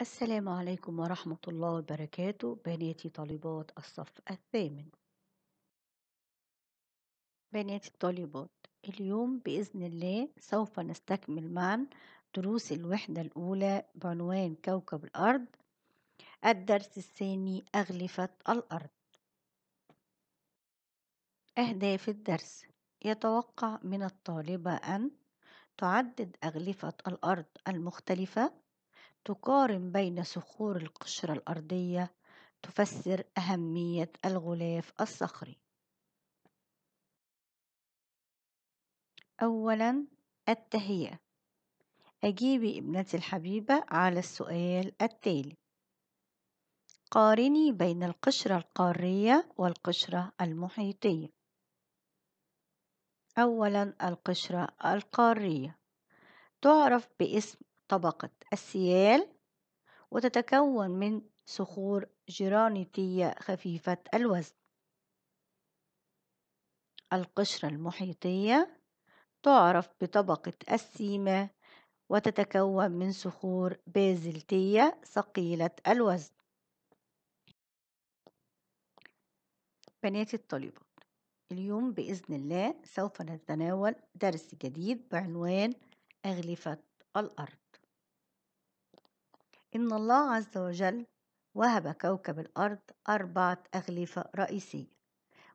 السلام عليكم ورحمة الله وبركاته بناتي طالبات الصف الثامن بناتي الطالبات اليوم بإذن الله سوف نستكمل معا دروس الوحدة الأولى بعنوان كوكب الأرض الدرس الثاني أغلفة الأرض أهداف الدرس يتوقع من الطالبة أن تعدد أغلفة الأرض المختلفة تقارن بين صخور القشرة الأرضية تفسر أهمية الغلاف الصخري أولا التهيئة أجيبي ابنتي الحبيبة على السؤال التالي قارني بين القشرة القارية والقشرة المحيطية أولا القشرة القارية تعرف باسم طبقة السيال وتتكون من صخور جرانيتية خفيفة الوزن القشرة المحيطية تعرف بطبقة السيمة وتتكون من صخور بازلتية ثقيلة الوزن بنات الطالبات اليوم بإذن الله سوف نتناول درس جديد بعنوان أغلفة الأرض إن الله عز وجل وهب كوكب الأرض أربعة أغلفة رئيسية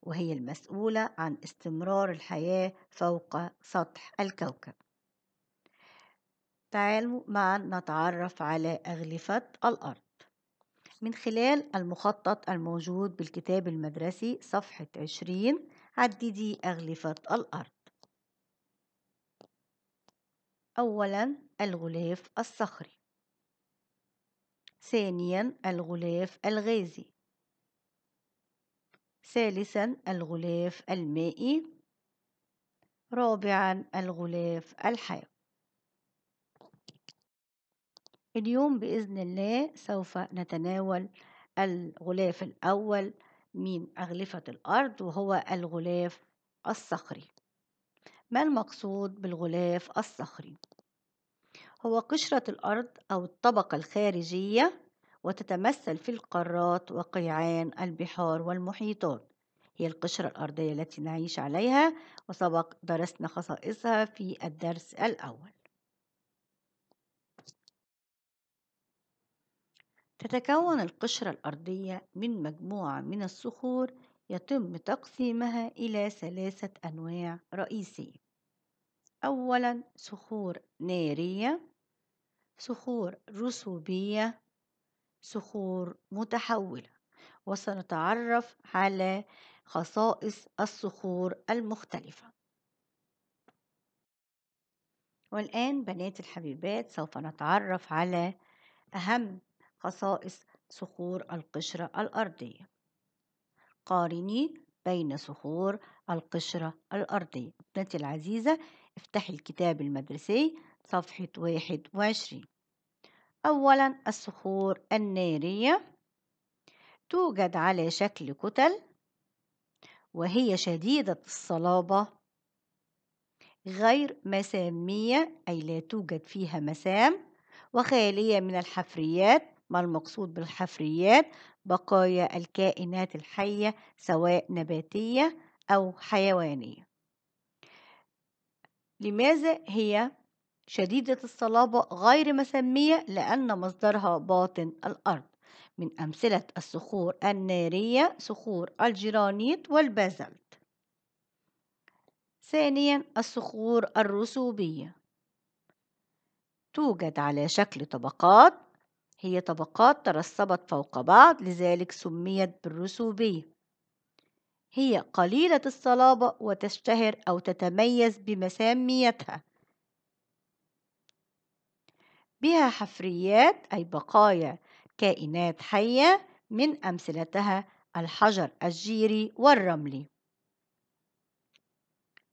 وهي المسؤولة عن استمرار الحياة فوق سطح الكوكب تعالوا معا نتعرف على أغلفة الأرض من خلال المخطط الموجود بالكتاب المدرسي صفحة عشرين عددي أغلفة الأرض أولا الغلاف الصخري ثانيا الغلاف الغازي ثالثا الغلاف المائي رابعا الغلاف الحيوي اليوم بإذن الله سوف نتناول الغلاف الأول من أغلفة الأرض وهو الغلاف الصخري ما المقصود بالغلاف الصخري هو قشرة الأرض أو الطبقة الخارجية وتتمثل في القارات وقيعان البحار والمحيطات هي القشرة الأرضية التي نعيش عليها وسبق درسنا خصائصها في الدرس الأول تتكون القشرة الأرضية من مجموعة من الصخور يتم تقسيمها إلى ثلاثة أنواع رئيسية أولا صخور نارية صخور رسوبية صخور متحولة وسنتعرف على خصائص الصخور المختلفة والآن بنات الحبيبات سوف نتعرف على أهم خصائص صخور القشرة الأرضية قارني بين صخور القشرة الأرضية ابنتي العزيزة افتحي الكتاب المدرسي صفحة واحد وعشرين أولا الصخور النارية توجد على شكل كتل وهي شديدة الصلابة غير مسامية أي لا توجد فيها مسام وخالية من الحفريات ما المقصود بالحفريات بقايا الكائنات الحية سواء نباتية أو حيوانية لماذا هي شديدة الصلابة غير مسمية لأن مصدرها باطن الأرض من أمثلة الصخور النارية صخور الجرانيت والبازلت ثانيا الصخور الرسوبية توجد على شكل طبقات هي طبقات ترسبت فوق بعض لذلك سميت بالرسوبية هي قليلة الصلابة وتشتهر أو تتميز بمساميتها بها حفريات أي بقايا كائنات حية من أمثلتها الحجر الجيري والرملي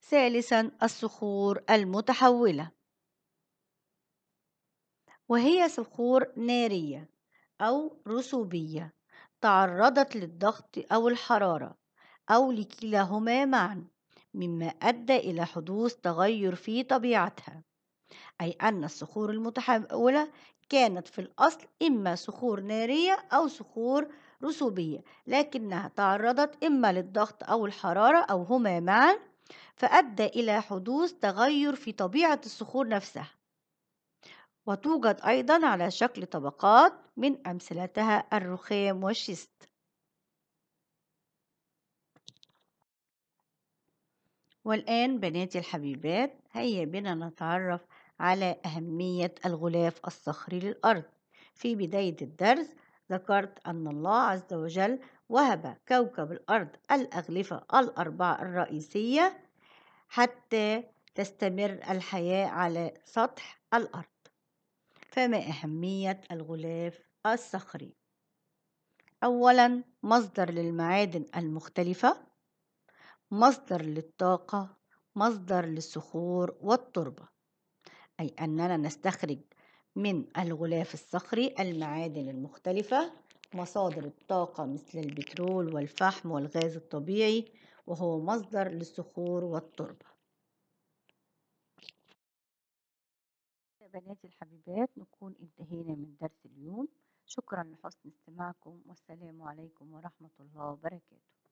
ثالثا الصخور المتحولة وهي صخور نارية أو رسوبية تعرضت للضغط أو الحرارة أو لكلاهما معا مما أدى إلى حدوث تغير في طبيعتها أي أن الصخور المتحولة كانت في الأصل إما صخور نارية أو صخور رسوبية لكنها تعرضت إما للضغط أو الحرارة أو هما معا فأدى إلى حدوث تغير في طبيعة الصخور نفسها وتوجد أيضا على شكل طبقات من أمثلتها الرخام والشيست والآن بناتي الحبيبات هيا بنا نتعرف على أهمية الغلاف الصخري للأرض في بداية الدرس ذكرت أن الله عز وجل وهب كوكب الأرض الأغلفة الأربعة الرئيسية حتى تستمر الحياة على سطح الأرض فما أهمية الغلاف الصخري؟ أولا مصدر للمعادن المختلفة مصدر للطاقة مصدر للصخور والتربة أي أننا نستخرج من الغلاف الصخري المعادن المختلفة مصادر الطاقة مثل البترول والفحم والغاز الطبيعي وهو مصدر للصخور والتربة بناتي الحبيبات نكون انتهينا من درس اليوم شكرا لحسن استماعكم والسلام عليكم ورحمة الله وبركاته